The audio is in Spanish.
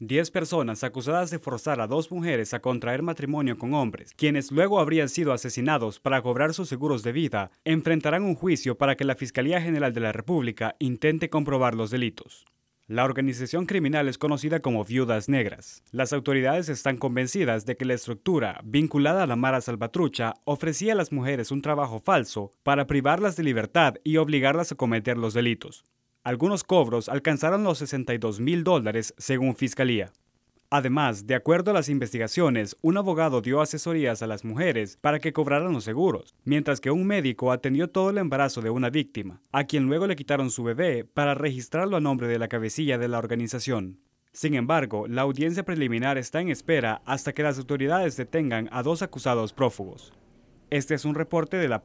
Diez personas acusadas de forzar a dos mujeres a contraer matrimonio con hombres, quienes luego habrían sido asesinados para cobrar sus seguros de vida, enfrentarán un juicio para que la Fiscalía General de la República intente comprobar los delitos. La organización criminal es conocida como Viudas Negras. Las autoridades están convencidas de que la estructura, vinculada a la Mara Salvatrucha, ofrecía a las mujeres un trabajo falso para privarlas de libertad y obligarlas a cometer los delitos. Algunos cobros alcanzaron los 62 mil dólares según Fiscalía. Además, de acuerdo a las investigaciones, un abogado dio asesorías a las mujeres para que cobraran los seguros, mientras que un médico atendió todo el embarazo de una víctima, a quien luego le quitaron su bebé para registrarlo a nombre de la cabecilla de la organización. Sin embargo, la audiencia preliminar está en espera hasta que las autoridades detengan a dos acusados prófugos. Este es un reporte de la